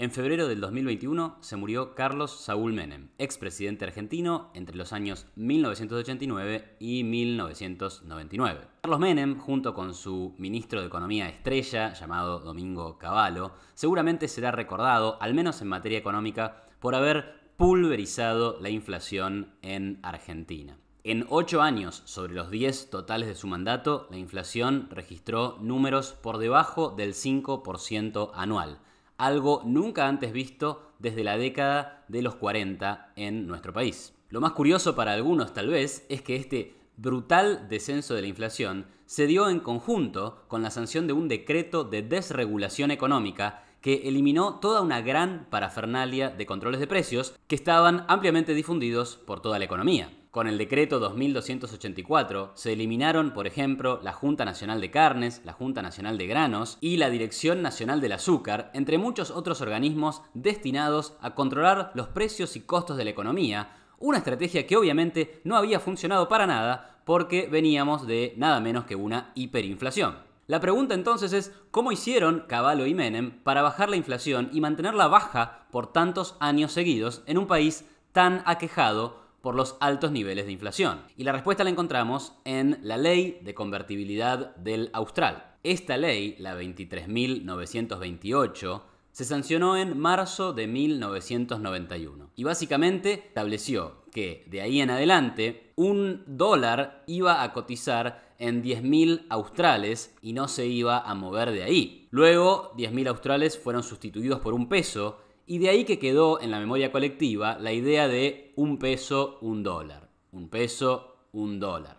En febrero del 2021 se murió Carlos Saúl Menem, expresidente argentino entre los años 1989 y 1999. Carlos Menem, junto con su ministro de Economía estrella, llamado Domingo Cavallo, seguramente será recordado, al menos en materia económica, por haber pulverizado la inflación en Argentina. En 8 años sobre los 10 totales de su mandato, la inflación registró números por debajo del 5% anual algo nunca antes visto desde la década de los 40 en nuestro país. Lo más curioso para algunos tal vez es que este brutal descenso de la inflación se dio en conjunto con la sanción de un decreto de desregulación económica que eliminó toda una gran parafernalia de controles de precios que estaban ampliamente difundidos por toda la economía. Con el decreto 2284 se eliminaron, por ejemplo, la Junta Nacional de Carnes, la Junta Nacional de Granos y la Dirección Nacional del Azúcar, entre muchos otros organismos destinados a controlar los precios y costos de la economía, una estrategia que obviamente no había funcionado para nada porque veníamos de nada menos que una hiperinflación. La pregunta entonces es, ¿cómo hicieron Cavallo y Menem para bajar la inflación y mantenerla baja por tantos años seguidos en un país tan aquejado por los altos niveles de inflación. Y la respuesta la encontramos en la ley de convertibilidad del Austral. Esta ley, la 23.928, se sancionó en marzo de 1991 y básicamente estableció que de ahí en adelante un dólar iba a cotizar en 10.000 australes y no se iba a mover de ahí. Luego 10.000 australes fueron sustituidos por un peso y de ahí que quedó en la memoria colectiva la idea de un peso, un dólar. Un peso, un dólar.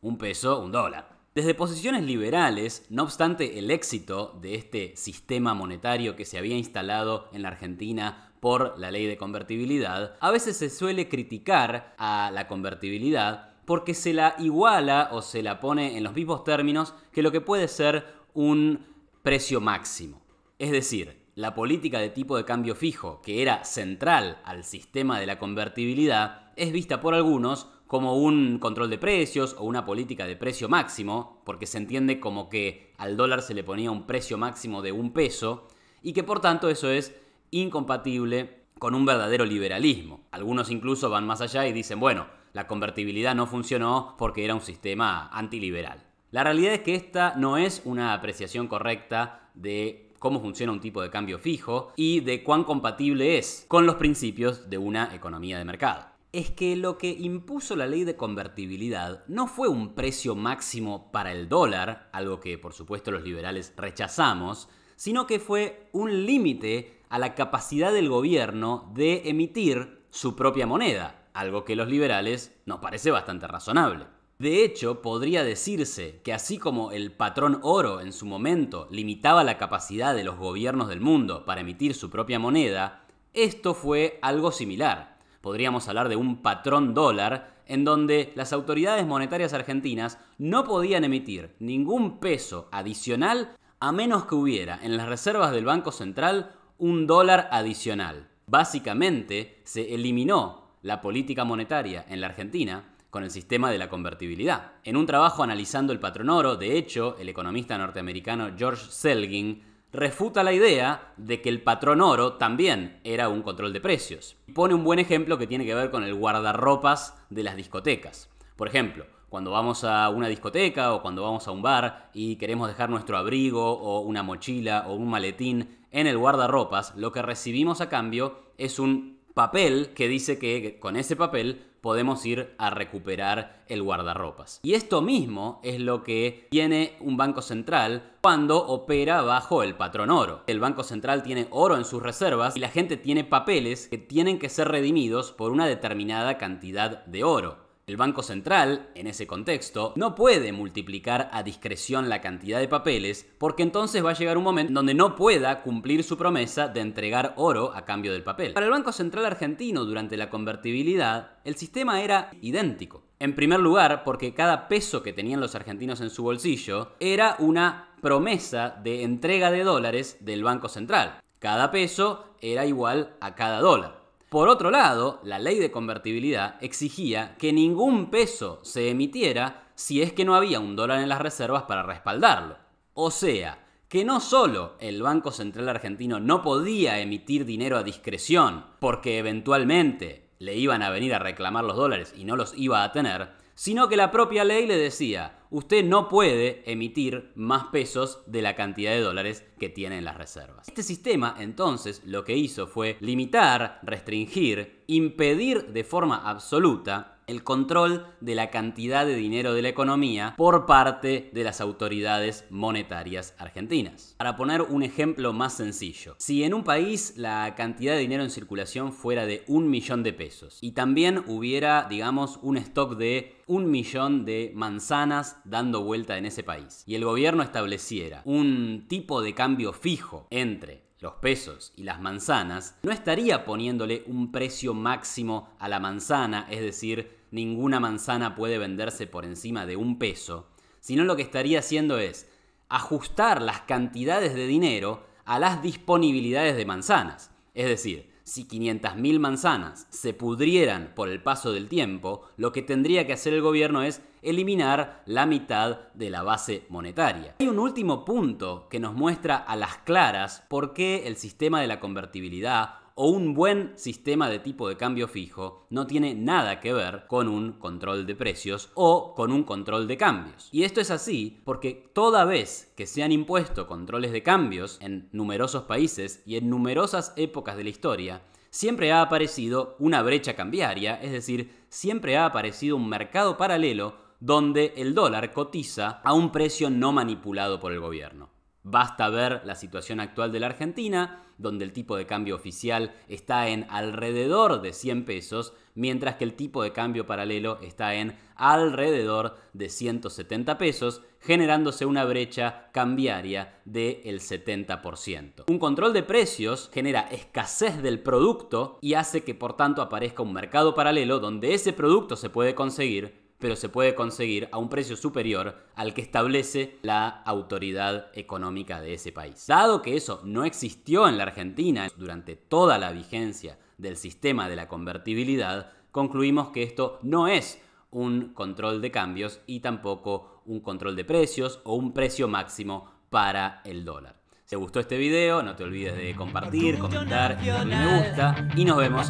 Un peso, un dólar. Desde posiciones liberales, no obstante el éxito de este sistema monetario que se había instalado en la Argentina por la ley de convertibilidad, a veces se suele criticar a la convertibilidad porque se la iguala o se la pone en los mismos términos que lo que puede ser un precio máximo. Es decir, la política de tipo de cambio fijo, que era central al sistema de la convertibilidad, es vista por algunos como un control de precios o una política de precio máximo, porque se entiende como que al dólar se le ponía un precio máximo de un peso, y que por tanto eso es incompatible con un verdadero liberalismo. Algunos incluso van más allá y dicen, bueno, la convertibilidad no funcionó porque era un sistema antiliberal. La realidad es que esta no es una apreciación correcta de cómo funciona un tipo de cambio fijo y de cuán compatible es con los principios de una economía de mercado. Es que lo que impuso la ley de convertibilidad no fue un precio máximo para el dólar, algo que por supuesto los liberales rechazamos, sino que fue un límite a la capacidad del gobierno de emitir su propia moneda, algo que los liberales nos parece bastante razonable. De hecho, podría decirse que así como el patrón oro en su momento limitaba la capacidad de los gobiernos del mundo para emitir su propia moneda, esto fue algo similar. Podríamos hablar de un patrón dólar en donde las autoridades monetarias argentinas no podían emitir ningún peso adicional a menos que hubiera en las reservas del Banco Central un dólar adicional. Básicamente se eliminó la política monetaria en la Argentina con el sistema de la convertibilidad. En un trabajo analizando el patrón oro, de hecho, el economista norteamericano George Selgin refuta la idea de que el patrón oro también era un control de precios. Y pone un buen ejemplo que tiene que ver con el guardarropas de las discotecas. Por ejemplo, cuando vamos a una discoteca o cuando vamos a un bar y queremos dejar nuestro abrigo o una mochila o un maletín en el guardarropas, lo que recibimos a cambio es un papel que dice que con ese papel podemos ir a recuperar el guardarropas. Y esto mismo es lo que tiene un banco central cuando opera bajo el patrón oro. El banco central tiene oro en sus reservas y la gente tiene papeles que tienen que ser redimidos por una determinada cantidad de oro. El Banco Central, en ese contexto, no puede multiplicar a discreción la cantidad de papeles porque entonces va a llegar un momento donde no pueda cumplir su promesa de entregar oro a cambio del papel. Para el Banco Central argentino durante la convertibilidad, el sistema era idéntico. En primer lugar, porque cada peso que tenían los argentinos en su bolsillo era una promesa de entrega de dólares del Banco Central. Cada peso era igual a cada dólar. Por otro lado, la ley de convertibilidad exigía que ningún peso se emitiera si es que no había un dólar en las reservas para respaldarlo. O sea, que no solo el Banco Central Argentino no podía emitir dinero a discreción, porque eventualmente le iban a venir a reclamar los dólares y no los iba a tener, sino que la propia ley le decía, usted no puede emitir más pesos de la cantidad de dólares que tiene en las reservas. Este sistema entonces lo que hizo fue limitar, restringir, impedir de forma absoluta el control de la cantidad de dinero de la economía por parte de las autoridades monetarias argentinas. Para poner un ejemplo más sencillo, si en un país la cantidad de dinero en circulación fuera de un millón de pesos y también hubiera, digamos, un stock de un millón de manzanas dando vuelta en ese país y el gobierno estableciera un tipo de cambio fijo entre los pesos y las manzanas, no estaría poniéndole un precio máximo a la manzana, es decir, ninguna manzana puede venderse por encima de un peso, sino lo que estaría haciendo es ajustar las cantidades de dinero a las disponibilidades de manzanas. Es decir, si 500.000 manzanas se pudrieran por el paso del tiempo, lo que tendría que hacer el gobierno es eliminar la mitad de la base monetaria. Hay un último punto que nos muestra a las claras por qué el sistema de la convertibilidad o un buen sistema de tipo de cambio fijo no tiene nada que ver con un control de precios o con un control de cambios. Y esto es así porque toda vez que se han impuesto controles de cambios en numerosos países y en numerosas épocas de la historia, siempre ha aparecido una brecha cambiaria, es decir, siempre ha aparecido un mercado paralelo donde el dólar cotiza a un precio no manipulado por el gobierno. Basta ver la situación actual de la Argentina, donde el tipo de cambio oficial está en alrededor de 100 pesos, mientras que el tipo de cambio paralelo está en alrededor de 170 pesos, generándose una brecha cambiaria del 70%. Un control de precios genera escasez del producto y hace que por tanto aparezca un mercado paralelo donde ese producto se puede conseguir pero se puede conseguir a un precio superior al que establece la autoridad económica de ese país. Dado que eso no existió en la Argentina durante toda la vigencia del sistema de la convertibilidad, concluimos que esto no es un control de cambios y tampoco un control de precios o un precio máximo para el dólar. Si te gustó este video, no te olvides de compartir, comentar, darle me gusta y nos vemos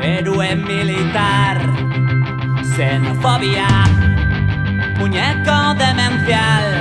héroe militar, xenofobia, muñeco demencial.